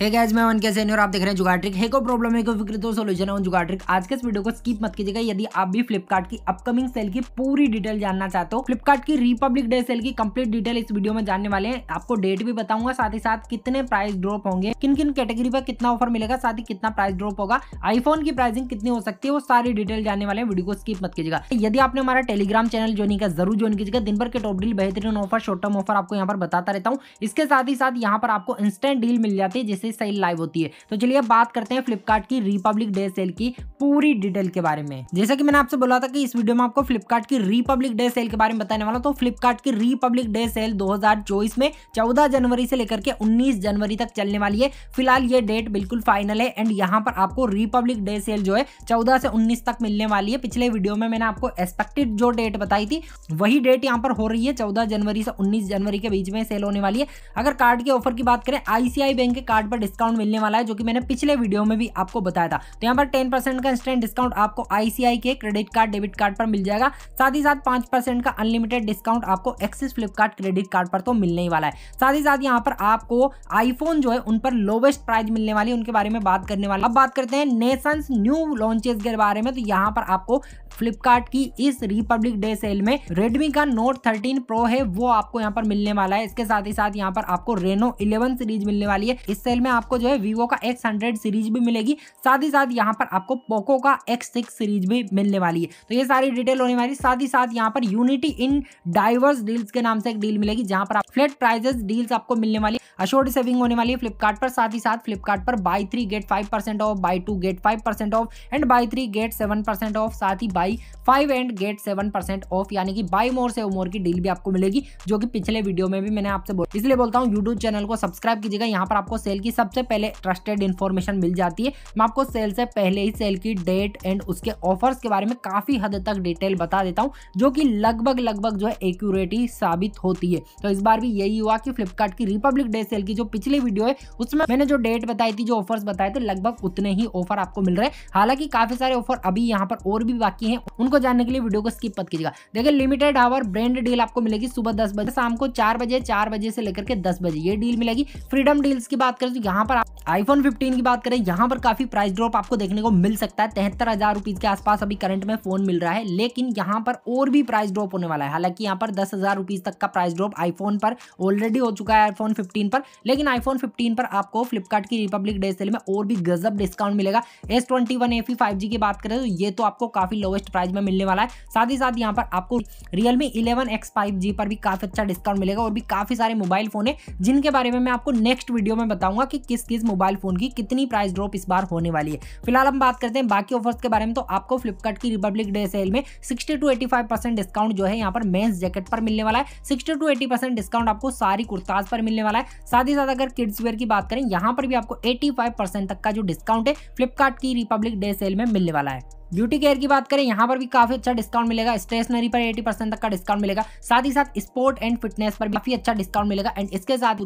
हे gas मैं one कैसे और आप देख रहे हैं जुगाट्रिक है को प्रॉब्लम है को फिक्र तो सोल्यूशन है जुगाट्रिक आज के इस वीडियो को स्किप मत कीजिएगा यदि आप भी फ्लिपकार्ट की अपकमिंग सेल की पूरी डिटेल जानना चाहते हो फ्लिपकार्ट की रिपब्लिक डे सेल की कंप्लीट डिटेल इस वीडियो में जानने वाले हैं आपको डेट भी बताऊंगा साथ ही साथ कितने प्राइस ड्रॉप होंगे किन किन कैटेगरी पर कितना ऑफर मिलेगा साथ ही कितना प्राइस ड्रॉप होगा आईफोन की प्राइसिंग कितनी हो सकती है वो सारी डिटेल जानने वाले वीडियो को स्किप मत कीजिएगा यदि आपने हमारा टेलीग्राम चैनल ज्वाइन किया जरूर ज्वाइन कीजिएगा दिन भर के टॉप डील बेहतरीन ऑफर शॉर्ट टर्म ऑफर आपको यहाँ पर बताता रहता हूँ इसके साथ ही साथ यहाँ पर आपको इंस्टेंट डील मिल जाती है जिससे से सेल लाइव होती है तो चलिए अब बात करते हैं फ्लिपकार्ट की रिपब्लिक डे सेल की पूरी डिटेल के बारे में जैसा कि मैंने आपसे बोला था कि इस वीडियो में आपको फ्लिपकार्ट की रिपब्लिक डे सेल के बारे में बताने वाला तो फ्लिपकार्ट की रिपब्लिक डे सेल दो में चौदह जनवरी से लेकर के उन्नीस जनवरी तक चलने वाली है फिलहाल ये डेट बिल्कुल फाइनल है एंड यहाँ पर आपको रिपब्लिक डे सेल जो है चौदह से उन्नीस तक मिलने वाली है पिछले वीडियो में मैंने आपको एक्सपेक्टेड जो डेट बताई थी वही डेट यहाँ पर हो रही है चौदह जनवरी से उन्नीस जनवरी के बीच में सेल होने वाली है अगर कार्ड के ऑफर की बात करें आईसीआई बैंक के कार्ड पर पर डिस्काउंट मिलने वाला है जो कि मैंने पिछले वीडियो में भी आपको बताया था तो यहाँ पर टेन का इंस्टेंट डिस्काउंट आपको आईसीआई के क्रेडिट कार्ड डेबिट कार्ड पर मिल जाएगा साथ ही साथ पांच का अनलिमिटेड डिस्काउंट आपको एक्सिस फ्लिपकार्ट क्रेडिट कार्ड पर तो मिलने ही वाला है साथ ही साथ यहाँ पर आपको आईफोन जो है उन पर लोवेस्ट प्राइस मिलने वाली उनके बारे में बात करने वाला अब बात करते हैं नेशन न्यू लॉन्चेस के बारे में तो यहाँ पर आपको फ्लिपकार्ट की इस रिपब्लिक डे सेल में रेडमी का नोट 13 प्रो है वो आपको यहाँ पर मिलने वाला है इसके साथ ही साथ यहाँ पर आपको रेनो 11 सीरीज मिलने वाली है इस सेल में आपको जो है वीवो का एक्स हंड्रेड सीरीज भी मिलेगी साथ ही साथ यहाँ पर आपको पोको का एक्स सिक्स सीरीज भी मिलने वाली है तो ये सारी डिटेल होने वाली साथ ही साथ यहाँ पर यूनिटी इन डाइवर्स डील्स के नाम से एक डील मिलेगी जहाँ पर आप फ्लैट प्राइजेस डील्स आपको मिलने वाली अशोर्ड सेविंग होने वाली है फ्लिपकार्ट पर साथ ही साथ फ्लिपकार्ट पर buy three get five percent off buy two get five percent off and buy three get seven percent off साथ ही buy five and get seven percent off यानी कि बाई मोर से मोर की डील भी आपको मिलेगी जो कि पिछले वीडियो में भी मैंने आपसे बोल इसलिए बोलता हूँ यूट्यूब चैनल को सब्सक्राइब कीजिएगा यहाँ पर आपको सेल की सबसे पहले ट्रस्टेड इन्फॉर्मेशन मिल जाती है मैं आपको सेल से पहले ही सेल की डेट एंड उसके ऑफर्स के बारे में काफ़ी हद तक डिटेल बता देता हूँ जो कि लगभग लगभग जो है एक्यूरेट साबित होती है तो इस बार भी यही हुआ कि फ्लिपकार्ट की रिपब्लिक डे सेल की जो पिछली वीडियो है उसमें मैंने जो डेट बताई थी जो ऑफर्स बताए थे लगभग उतने ही ऑफर आपको मिल रहे हैं हालांकि काफ़ी सारे ऑफर अभी यहाँ पर और भी बाकी हैं उनको जानने के लिए वीडियो को स्किप मत कीजिएगा देखिए लिमिटेड आवर ब्रांड डील आपको मिलेगी सुबह दस बजे शाम को चार बजे चार बजे से लेकर के दस बजे ये डील मिलेगी फ्रीडम डील्स की बात करें तो यहाँ पर आप आईफोन 15 की बात करें यहाँ पर काफी प्राइस ड्रॉप आपको देखने को मिल सकता है तिहत्तर हजार रुपीज के आसपास अभी करंट में फोन मिल रहा है लेकिन यहाँ पर और भी प्राइस ड्रॉप होने वाला है हालांकि यहाँ पर दस हजार रुपीज तक का प्राइस ड्रॉप आईफोन पर ऑलरेडी हो चुका है आईफोन फिफ्टीन पर लेकिन आईफोन फिफ्टीन पर आपको फ्लिपकार्ट की रिपब्लिक डे सेल में और भी गजब डिस्काउंट मिलेगा S twenty one five G की बात करें तो ये तो आपको काफी लोवेस्ट प्राइस में मिलने वाला है साथ ही साथ यहाँ पर आपको Realme eleven X five G पर भी काफी अच्छा डिस्काउंट मिलेगा और भी काफी सारे मोबाइल फोन है जिनके बारे में मैं आपको नेक्स्ट वीडियो में बताऊंगा कि किस किस मोबाइल फोन की कितनी प्राइस ड्रॉप इस बार होने वाली है फिलहाल हम बात करते हैं बाकी ऑफर्स के बारे में तो आपको फ्लिपकार्ट की रिपब्लिक डे सेल में sixty to eighty five percent discount जो है यहाँ पर मेन्स जैकेट पर मिलने वाला है sixty to eighty percent discount आपको सारी कुर्ताज पर मिलने वाला है साथ ही साथ अगर किड्स वेयर की बात करें यहाँ पर भी आपको एटी फाइव परसेंट तक का जो डिस्काउंट है फ्लिपकार्ट की रिपब्लिक डे सेल में मिलने वाला है ब्यूटी केयर की बात करें यहाँ पर भी काफी अच्छा डिस्काउंट मिलेगा स्टेशनरी पर एटी परसेंट तक का डिस्काउंट मिलेगा साथ ही साथ स्पोर्ट एंड फिटनेस पर भी काफी अच्छा डिस्काउंट मिलेगा एंड इसके साथ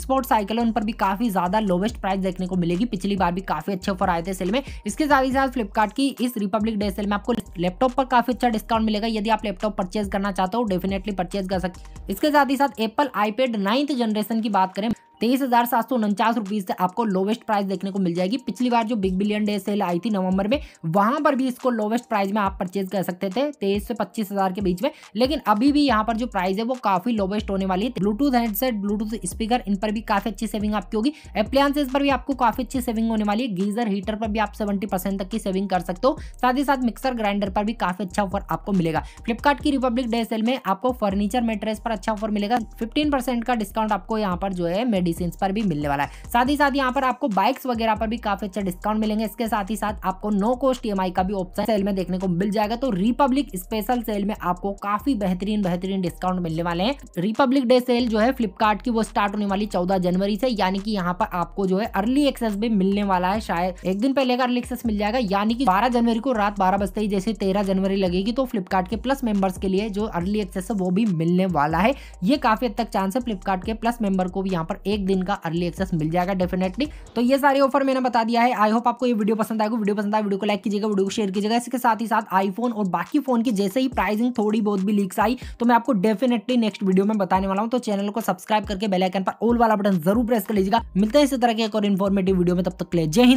स्पोर्ट साइकिल उन पर भी काफी ज्यादा लोवेस्ट प्राइस देखने को मिलेगी पिछली बार भी काफी अच्छे ऑफर आए थे सेल में इसके साथ ही साथ फ्लिपकार्ट की इस रिपब्लिक डे सेल में आपको लैपटॉप पर काफी अच्छा डिस्काउंट मिलेगा यदि आप लैपटॉप परचेज करना चाहते हो डेफिनेटली परचेज कर सकते इसके साथ ही साथ एप्पल आईपेड नाइन्थ जनरेशन की बात करें तेईस हज़ार सात सौ उनचास रुपीज़ आपको लोवेस्ट प्राइस देखने को मिल जाएगी पिछली बार जो बिग बिलियन डे सेल आई थी नवंबर में वहां पर भी इसको लोवेस्ट प्राइस में आप परचेज कर सकते थे तेईस से पच्चीस हज़ार के बीच में लेकिन अभी भी यहाँ पर जो प्राइस है वो काफ़ी लोवेस्ट होने वाली है ब्लूटूथ हेडसेट ब्लूटूथ स्पीकर इन पर भी काफ़ी अच्छी सेविंग आपकी होगी अप्लायसेज पर भी आपको काफ़ी अच्छी सेविंग होने वाली है गीजर हीटर पर भी आप सेवेंटी तक की सेविंग कर सकते हो साथ ही साथ मिक्सर ग्राइंडर पर भी काफ़ी अच्छा ऑफर आपको मिलेगा फ्लिपकार्ट की रिपब्लिक डे सेल में आपको फर्नीचर मेट्रेस पर अच्छा ऑफर मिलेगा फिफ्टीन का डिस्काउंट आपको यहाँ पर जो है सेंस पर भी मिलने वाला है साथ ही साथ यहाँ पर आपको बाइक्स वगैरह पर भी काफी अच्छा डिस्काउंट मिलेंगे इसके साथ ही साथ आपको नो कॉस्ट ई का भी ऑप्शन सेल में देखने को मिल जाएगा तो रिपब्लिक स्पेशल सेल में आपको काफी बेहतरीन बेहतरीन डिस्काउंट मिलने वाले हैं रिपब्लिक डे सेल जो है फ्लिपकार्ट की वो स्टार्ट होने वाली चौदह जनवरी से यानी कि यहाँ पर आपको जो है अर्ली एक्सेस भी मिलने वाला है शायद एक दिन पहले का अर्ली एक्सेस मिल जाएगा यानी कि बारह जनवरी को रात बारह बजते ही जैसे तेरह जनवरी लगेगी तो फ्लिपकार्ट के प्लस मेंबर्स के लिए जो अर्ली एक्सेस है वो भी मिलने वाला है ये काफी हद तक चांस है फ्लिपकार्ट के प्लस मेंबर को भी यहाँ पर एक दिन का अर्ली एक्सेस मिल जाएगा डेफिनेटली तो ये सारे ऑफर मैंने बता दिया है आई होप आपको ये वीडियो पसंद आएगा वीडियो पसंद आए वीडियो को लाइक कीजिएगा वीडियो को शेयर कीजिएगा इसके साथ ही साथ आईफोन और बाकी फोन की जैसे ही प्राइसिंग थोड़ी बहुत भी लीक्स आई तो मैं आपको डेफिनेटली नेक्स्ट वीडियो में बताने वाला हूँ तो चैनल को सब्सक्राइब करके बेलाइकन पर ऑल वाला बटन जरूर प्रेस कर लीजिएगा मिलते हैं इसी तरह के एक और इन्फॉर्मेटिव वीडियो में तब तक ले जय हिंद